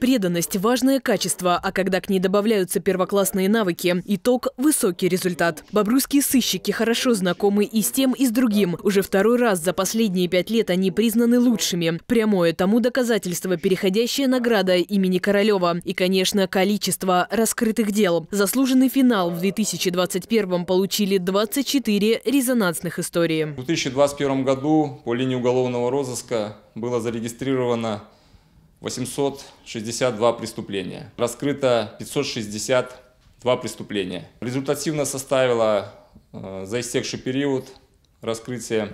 Преданность – важное качество, а когда к ней добавляются первоклассные навыки, итог – высокий результат. Бобруйские сыщики хорошо знакомы и с тем, и с другим. Уже второй раз за последние пять лет они признаны лучшими. Прямое тому доказательство – переходящая награда имени Королева. И, конечно, количество раскрытых дел. Заслуженный финал в 2021 получили 24 резонансных истории. В 2021 году по линии уголовного розыска было зарегистрировано 862 преступления. Раскрыто 562 преступления. Результативно составило э, за истекший период раскрытие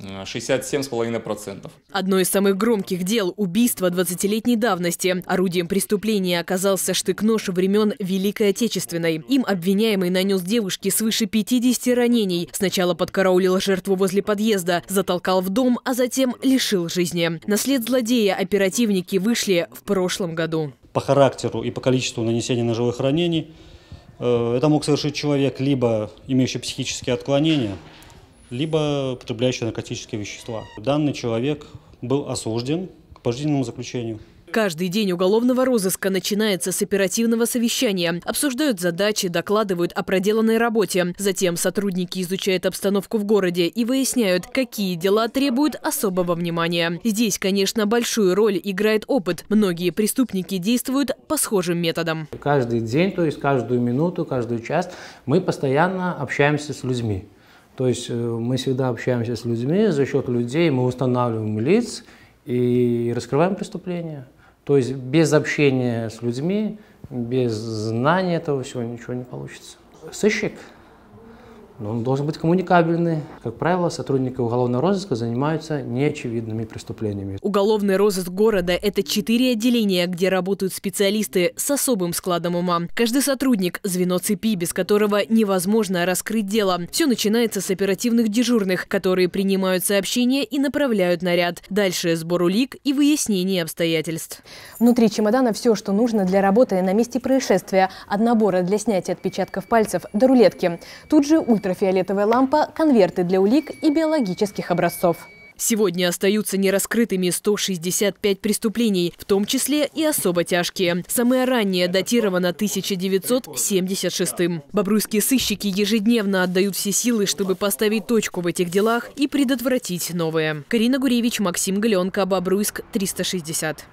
67,5%. Одно из самых громких дел – убийство 20-летней давности. Орудием преступления оказался штык-нож времен Великой Отечественной. Им обвиняемый нанес девушке свыше 50 ранений. Сначала подкараулил жертву возле подъезда, затолкал в дом, а затем лишил жизни. На след злодея оперативники вышли в прошлом году. По характеру и по количеству нанесения ножевых ранений э, это мог совершить человек, либо имеющий психические отклонения – либо потребляющие наркотические вещества. Данный человек был осужден к пожизненному заключению. Каждый день уголовного розыска начинается с оперативного совещания. Обсуждают задачи, докладывают о проделанной работе. Затем сотрудники изучают обстановку в городе и выясняют, какие дела требуют особого внимания. Здесь, конечно, большую роль играет опыт. Многие преступники действуют по схожим методам. Каждый день, то есть каждую минуту, каждый час мы постоянно общаемся с людьми. То есть э, мы всегда общаемся с людьми, за счет людей мы устанавливаем лиц и раскрываем преступления. То есть без общения с людьми, без знания этого всего ничего не получится. Сыщик но ну, он должен быть коммуникабельный. Как правило, сотрудники уголовного розыска занимаются неочевидными преступлениями. Уголовный розыск города – это четыре отделения, где работают специалисты с особым складом ума. Каждый сотрудник – звено цепи, без которого невозможно раскрыть дело. Все начинается с оперативных дежурных, которые принимают сообщения и направляют наряд. Дальше – сбор улик и выяснение обстоятельств. Внутри чемодана все, что нужно для работы на месте происшествия. От набора для снятия отпечатков пальцев до рулетки. Тут же ультра ультрафиолетовая лампа, конверты для улик и биологических образцов. Сегодня остаются нераскрытыми 165 преступлений, в том числе и особо тяжкие. Самое раннее датировано 1976 -м. Бобруйские сыщики ежедневно отдают все силы, чтобы поставить точку в этих делах и предотвратить новые. Карина Гуревич, Максим Галенко, Бобруйск, 360.